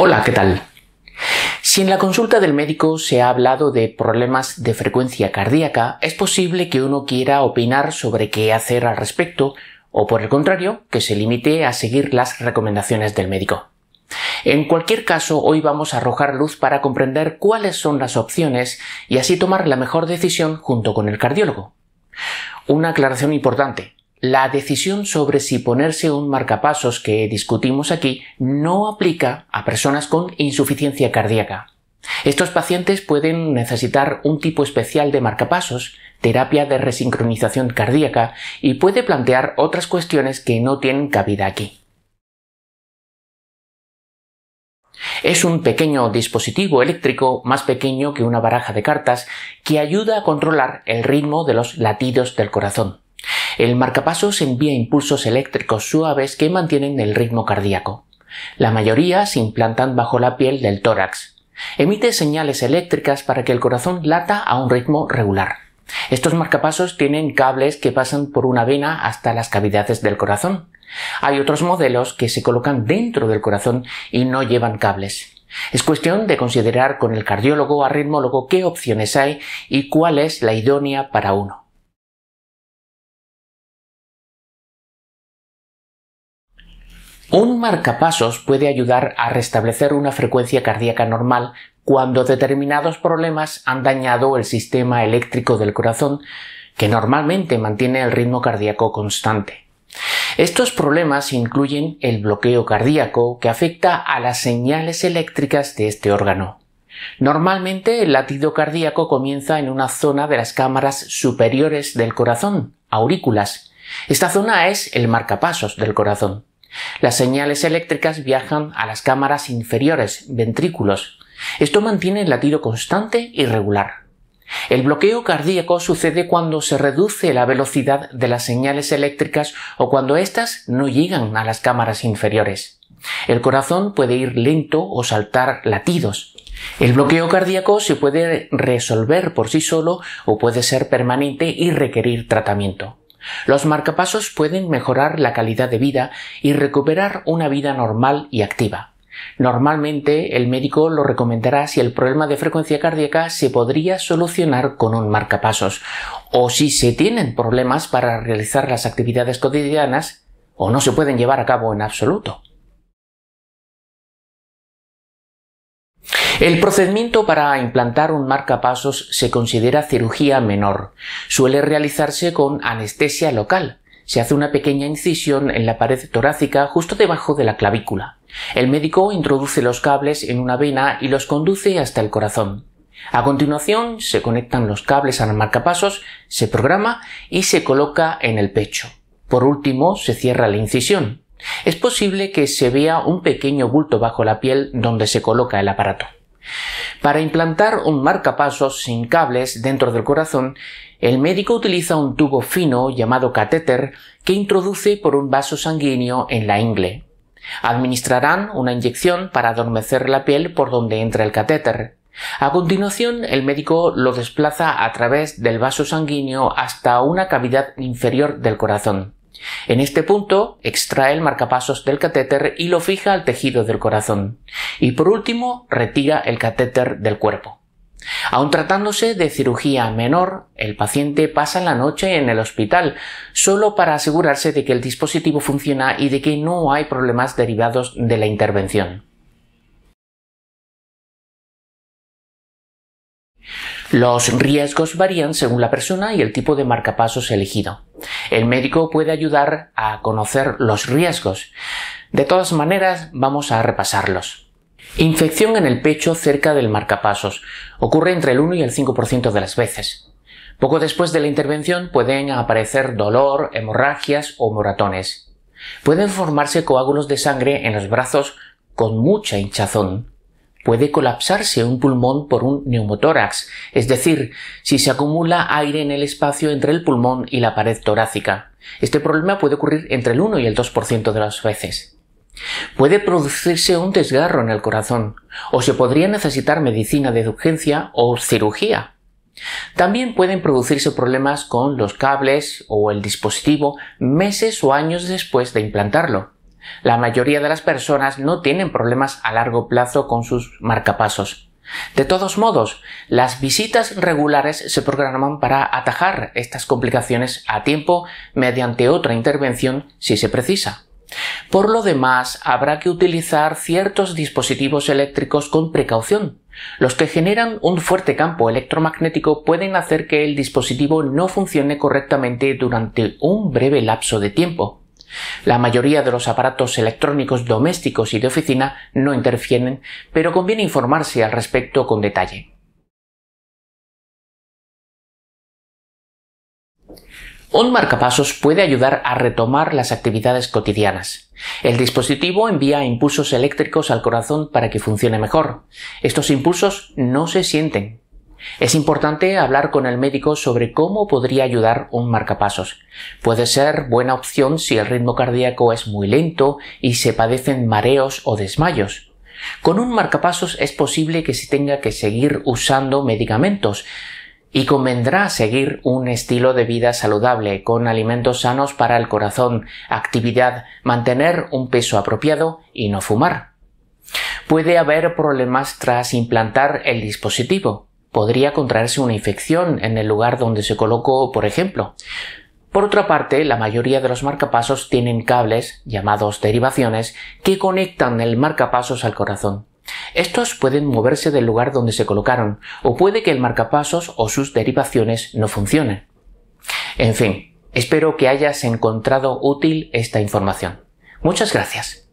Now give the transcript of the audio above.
Hola, ¿qué tal? Si en la consulta del médico se ha hablado de problemas de frecuencia cardíaca, es posible que uno quiera opinar sobre qué hacer al respecto o por el contrario, que se limite a seguir las recomendaciones del médico. En cualquier caso, hoy vamos a arrojar luz para comprender cuáles son las opciones y así tomar la mejor decisión junto con el cardiólogo. Una aclaración importante. La decisión sobre si ponerse un marcapasos que discutimos aquí no aplica a personas con insuficiencia cardíaca. Estos pacientes pueden necesitar un tipo especial de marcapasos, terapia de resincronización cardíaca y puede plantear otras cuestiones que no tienen cabida aquí. Es un pequeño dispositivo eléctrico más pequeño que una baraja de cartas que ayuda a controlar el ritmo de los latidos del corazón. El marcapasos envía impulsos eléctricos suaves que mantienen el ritmo cardíaco. La mayoría se implantan bajo la piel del tórax. Emite señales eléctricas para que el corazón lata a un ritmo regular. Estos marcapasos tienen cables que pasan por una vena hasta las cavidades del corazón. Hay otros modelos que se colocan dentro del corazón y no llevan cables. Es cuestión de considerar con el cardiólogo o arritmólogo qué opciones hay y cuál es la idónea para uno. Un marcapasos puede ayudar a restablecer una frecuencia cardíaca normal cuando determinados problemas han dañado el sistema eléctrico del corazón, que normalmente mantiene el ritmo cardíaco constante. Estos problemas incluyen el bloqueo cardíaco que afecta a las señales eléctricas de este órgano. Normalmente el latido cardíaco comienza en una zona de las cámaras superiores del corazón, aurículas. Esta zona es el marcapasos del corazón. Las señales eléctricas viajan a las cámaras inferiores, ventrículos. Esto mantiene el latido constante y regular. El bloqueo cardíaco sucede cuando se reduce la velocidad de las señales eléctricas o cuando éstas no llegan a las cámaras inferiores. El corazón puede ir lento o saltar latidos. El bloqueo cardíaco se puede resolver por sí solo o puede ser permanente y requerir tratamiento. Los marcapasos pueden mejorar la calidad de vida y recuperar una vida normal y activa. Normalmente el médico lo recomendará si el problema de frecuencia cardíaca se podría solucionar con un marcapasos, o si se tienen problemas para realizar las actividades cotidianas, o no se pueden llevar a cabo en absoluto. El procedimiento para implantar un marcapasos se considera cirugía menor. Suele realizarse con anestesia local. Se hace una pequeña incisión en la pared torácica justo debajo de la clavícula. El médico introduce los cables en una vena y los conduce hasta el corazón. A continuación se conectan los cables al marcapasos, se programa y se coloca en el pecho. Por último se cierra la incisión. Es posible que se vea un pequeño bulto bajo la piel donde se coloca el aparato. Para implantar un marcapasos sin cables dentro del corazón, el médico utiliza un tubo fino llamado catéter que introduce por un vaso sanguíneo en la ingle. Administrarán una inyección para adormecer la piel por donde entra el catéter. A continuación, el médico lo desplaza a través del vaso sanguíneo hasta una cavidad inferior del corazón. En este punto, extrae el marcapasos del catéter y lo fija al tejido del corazón. Y por último, retira el catéter del cuerpo. Aun tratándose de cirugía menor, el paciente pasa la noche en el hospital, solo para asegurarse de que el dispositivo funciona y de que no hay problemas derivados de la intervención. Los riesgos varían según la persona y el tipo de marcapasos elegido. El médico puede ayudar a conocer los riesgos. De todas maneras, vamos a repasarlos. Infección en el pecho cerca del marcapasos. Ocurre entre el 1 y el 5% de las veces. Poco después de la intervención pueden aparecer dolor, hemorragias o moratones. Pueden formarse coágulos de sangre en los brazos con mucha hinchazón puede colapsarse un pulmón por un neumotórax, es decir, si se acumula aire en el espacio entre el pulmón y la pared torácica. Este problema puede ocurrir entre el 1 y el 2% de las veces. Puede producirse un desgarro en el corazón, o se podría necesitar medicina de urgencia o cirugía. También pueden producirse problemas con los cables o el dispositivo meses o años después de implantarlo. La mayoría de las personas no tienen problemas a largo plazo con sus marcapasos. De todos modos, las visitas regulares se programan para atajar estas complicaciones a tiempo mediante otra intervención si se precisa. Por lo demás, habrá que utilizar ciertos dispositivos eléctricos con precaución. Los que generan un fuerte campo electromagnético pueden hacer que el dispositivo no funcione correctamente durante un breve lapso de tiempo. La mayoría de los aparatos electrónicos domésticos y de oficina no interfieren, pero conviene informarse al respecto con detalle. Un marcapasos puede ayudar a retomar las actividades cotidianas. El dispositivo envía impulsos eléctricos al corazón para que funcione mejor. Estos impulsos no se sienten. Es importante hablar con el médico sobre cómo podría ayudar un marcapasos. Puede ser buena opción si el ritmo cardíaco es muy lento y se padecen mareos o desmayos. Con un marcapasos es posible que se tenga que seguir usando medicamentos y convendrá seguir un estilo de vida saludable con alimentos sanos para el corazón, actividad, mantener un peso apropiado y no fumar. Puede haber problemas tras implantar el dispositivo podría contraerse una infección en el lugar donde se colocó, por ejemplo. Por otra parte, la mayoría de los marcapasos tienen cables, llamados derivaciones, que conectan el marcapasos al corazón. Estos pueden moverse del lugar donde se colocaron, o puede que el marcapasos o sus derivaciones no funcionen. En fin, espero que hayas encontrado útil esta información. Muchas gracias.